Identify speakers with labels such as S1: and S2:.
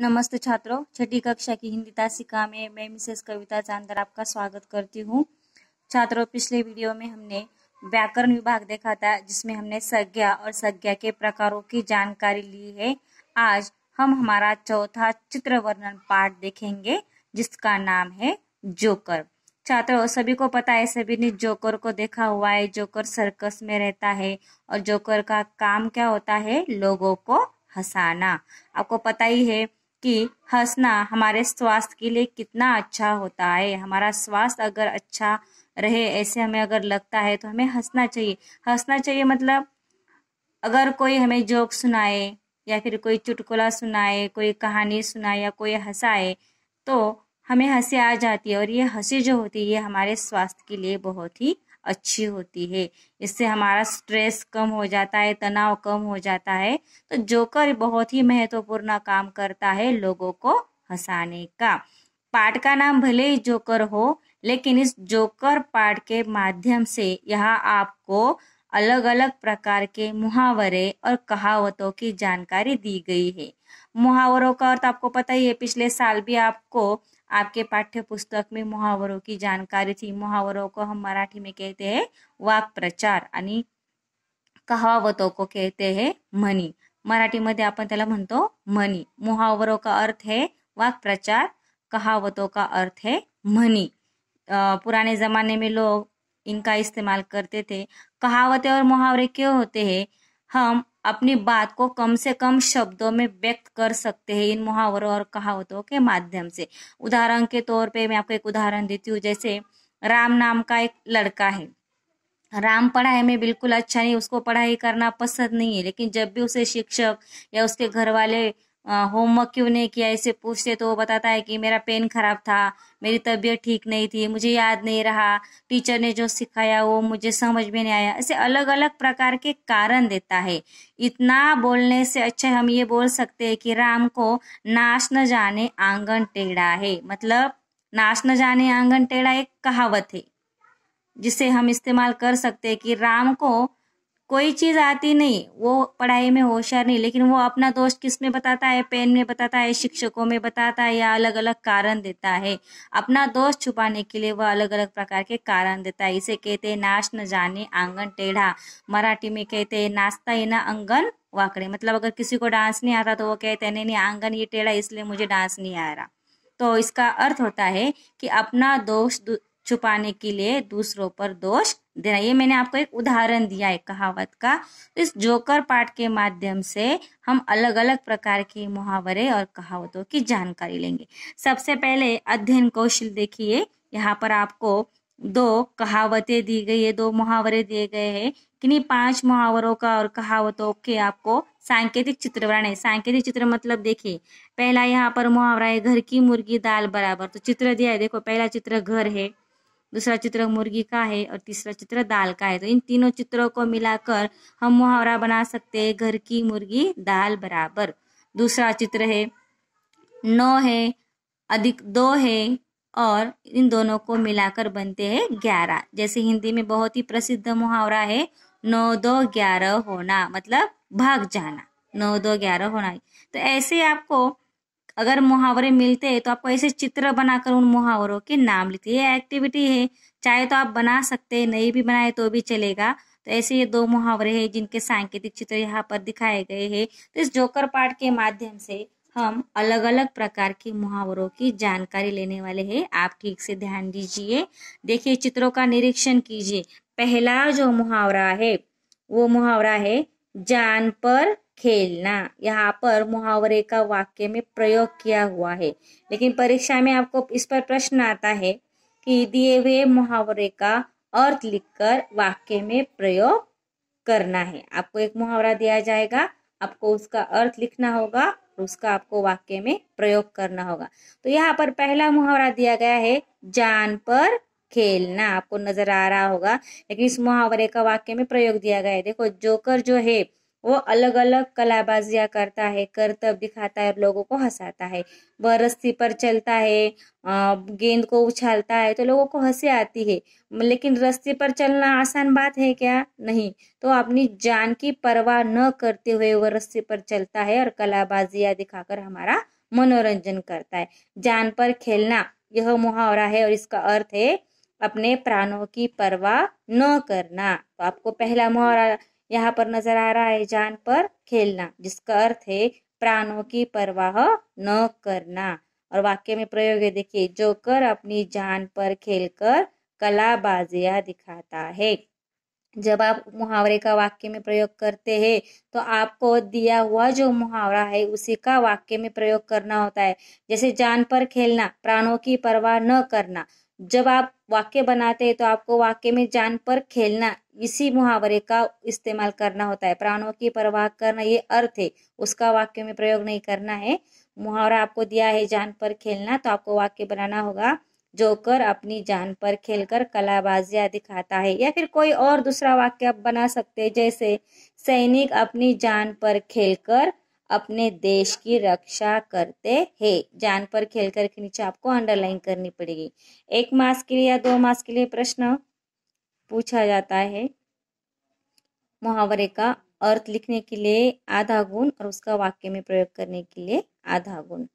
S1: नमस्ते छात्रों छठी कक्षा की हिंदी तासिका में मैं मिसेस कविता चांदर आपका स्वागत करती हूँ छात्रों पिछले वीडियो में हमने व्याकरण विभाग देखा था जिसमें हमने संज्ञा और संज्ञा के प्रकारों की जानकारी ली है आज हम हमारा चौथा चित्र वर्णन पाठ देखेंगे जिसका नाम है जोकर छात्रों सभी को पता है सभी ने जोकर को देखा हुआ है जोकर सर्कस में रहता है और जोकर का काम क्या होता है लोगों को हंसाना आपको पता ही है कि हंसना हमारे स्वास्थ्य के लिए कितना अच्छा होता है हमारा स्वास्थ्य अगर अच्छा रहे ऐसे हमें अगर लगता है तो हमें हंसना चाहिए हंसना चाहिए मतलब अगर कोई हमें जोक सुनाए या फिर कोई चुटकुला सुनाए कोई कहानी सुनाए या कोई हंसाए तो हमें हंसी आ जाती है और ये हंसी जो होती है ये हमारे स्वास्थ्य के लिए बहुत ही अच्छी होती है इससे हमारा स्ट्रेस कम हो जाता है तनाव कम हो जाता है तो जोकर बहुत ही महत्वपूर्ण काम करता है लोगों को हंसाने का पाठ का नाम भले ही जोकर हो लेकिन इस जोकर पार्ट के माध्यम से यहाँ आपको अलग अलग प्रकार के मुहावरे और कहावतों की जानकारी दी गई है मुहावरों का अर्थ आपको पता ही है पिछले साल भी आपको आपके पाठ्य पुस्तक में मुहावरों की जानकारी थी मुहावरों को हम मराठी में कहते हैं वाक प्रचार कहावतों को कहते हैं मनी मराठी मध्य अपन मन तो मनी मुहावरों का अर्थ है वाक प्रचार कहावतों का अर्थ है मनी पुराने ज़माने में लोग इनका इस्तेमाल करते थे कहावतें और मुहावरे क्यों होते हैं हम अपनी बात को कम से कम शब्दों में व्यक्त कर सकते हैं इन मुहावरों और कहावतों के माध्यम से उदाहरण के तौर पे मैं आपको एक उदाहरण देती हूँ जैसे राम नाम का एक लड़का है राम पढ़ाई में बिल्कुल अच्छा नहीं उसको पढ़ाई करना पसंद नहीं है लेकिन जब भी उसे शिक्षक या उसके घर वाले होमवर्क क्यों नहीं किया इसे पूछते तो वो बताता है कि मेरा पेन खराब था मेरी तबीयत ठीक नहीं थी मुझे याद नहीं रहा टीचर ने जो सिखाया वो मुझे समझ में नहीं आया ऐसे अलग अलग प्रकार के कारण देता है इतना बोलने से अच्छा हम ये बोल सकते हैं कि राम को नाश न जाने आंगन टेढ़ा है मतलब नाश न जाने आंगन टेढ़ा एक कहावत है जिसे हम इस्तेमाल कर सकते हैं कि राम को कोई चीज़ आती नहीं वो पढ़ाई में होशियार नहीं लेकिन वो अपना दोस्त किस में बताता है पेन में बताता है शिक्षकों में बताता है या अलग अलग कारण देता है अपना दोस्त छुपाने के लिए वह अलग अलग प्रकार के कारण देता है इसे कहते हैं नाश न जाने आंगन टेढ़ा मराठी में कहते हैं नाश्ता ही ना आंगन वाकड़े मतलब अगर किसी को डांस नहीं आता तो वो कहते हैं नहीं नहीं आंगन ये टेढ़ा इसलिए मुझे डांस नहीं आ रहा तो इसका अर्थ होता है कि अपना दोष छुपाने के लिए दूसरों पर दोष देना ये मैंने आपको एक उदाहरण दिया है कहावत का तो इस जोकर पाठ के माध्यम से हम अलग अलग प्रकार के मुहावरे और कहावतों की जानकारी लेंगे सबसे पहले अध्ययन कौशल देखिए यहाँ पर आपको दो कहावतें दी गई है दो मुहावरे दिए गए हैं किन्हीं पांच मुहावरों का और कहावतों के आपको सांकेतिक चित्र बनाने सांकेतिक चित्र मतलब देखिए पहला यहाँ पर मुहावरा है घर की मुर्गी दाल बराबर तो चित्र दिया है देखो पहला चित्र घर है दूसरा चित्र मुर्गी का है और तीसरा चित्र दाल का है तो इन तीनों चित्रों को मिलाकर हम मुहावरा बना सकते हैं घर की मुर्गी दाल बराबर दूसरा चित्र है नौ है अधिक दो है और इन दोनों को मिलाकर बनते हैं ग्यारह जैसे हिंदी में बहुत ही प्रसिद्ध मुहावरा है नौ दो ग्यारह होना मतलब भाग जाना नौ दो ग्यारह होना तो ऐसे आपको अगर मुहावरे मिलते हैं तो आप ऐसे चित्र बनाकर उन मुहावरों के नाम लिखते ये एक्टिविटी है चाहे तो आप बना सकते हैं नहीं भी बनाए तो भी चलेगा तो ऐसे ये दो मुहावरे हैं जिनके सांकेतिक चित्र यहाँ पर दिखाए गए हैं तो इस जोकर पाठ के माध्यम से हम अलग अलग प्रकार के मुहावरों की जानकारी लेने वाले हैं आप ठीक से ध्यान दीजिए देखिए चित्रों का निरीक्षण कीजिए पहला जो मुहावरा है वो मुहावरा है जान पर खेलना यहाँ पर मुहावरे का वाक्य में प्रयोग किया हुआ है लेकिन परीक्षा में आपको इस पर प्रश्न आता है कि दिए हुए मुहावरे का अर्थ लिखकर वाक्य में प्रयोग करना है आपको एक मुहावरा दिया जाएगा आपको उसका अर्थ लिखना होगा और उसका आपको वाक्य में प्रयोग करना होगा तो यहाँ पर पहला मुहावरा दिया गया है जान पर खेलना आपको नजर आ रहा होगा लेकिन इस मुहावरे का वाक्य में प्रयोग दिया गया है देखो जोकर जो है वो अलग अलग कलाबाजियाँ करता है करतब दिखाता है और लोगों को हंसाता है वह रस्सी पर चलता है गेंद को उछालता है तो लोगों को हंसी आती है लेकिन रस्सी पर चलना आसान बात है क्या नहीं तो अपनी जान की परवाह न करते हुए वह रस्सी पर चलता है और कलाबाजिया दिखाकर हमारा मनोरंजन करता है जान पर खेलना यह मुहावरा है और इसका अर्थ है अपने प्राणों की परवाह न करना तो आपको पहला मुहावरा यहाँ पर नजर आ रहा है जान पर खेलना जिसका अर्थ है प्राणों की परवाह न करना और वाक्य में प्रयोग है देखिए जोकर अपनी जान पर खेलकर बाजिया दिखाता है जब आप मुहावरे का वाक्य में प्रयोग करते हैं तो आपको दिया हुआ जो मुहावरा है उसी का वाक्य में प्रयोग करना होता है जैसे जान पर खेलना प्राणों की परवाह न करना जब आप वाक्य बनाते हैं तो आपको वाक्य में जान पर खेलना इसी मुहावरे का इस्तेमाल करना होता है प्राणों की परवाह करना ये अर्थ है उसका वाक्य में प्रयोग नहीं करना है मुहावरा आपको दिया है जान पर खेलना तो आपको वाक्य बनाना होगा जोकर अपनी जान पर खेलकर कलाबाजिया दिखाता है या फिर कोई और दूसरा वाक्य आप बना सकते हैं जैसे सैनिक अपनी जान पर खेलकर अपने देश की रक्षा करते हैं जान पर खेल कर के नीचे आपको अंडरलाइन करनी पड़ेगी एक मास के लिए या दो मास के लिए प्रश्न पूछा जाता है मुहावरे का अर्थ लिखने के लिए आधा गुण और उसका वाक्य में प्रयोग करने के लिए आधा गुण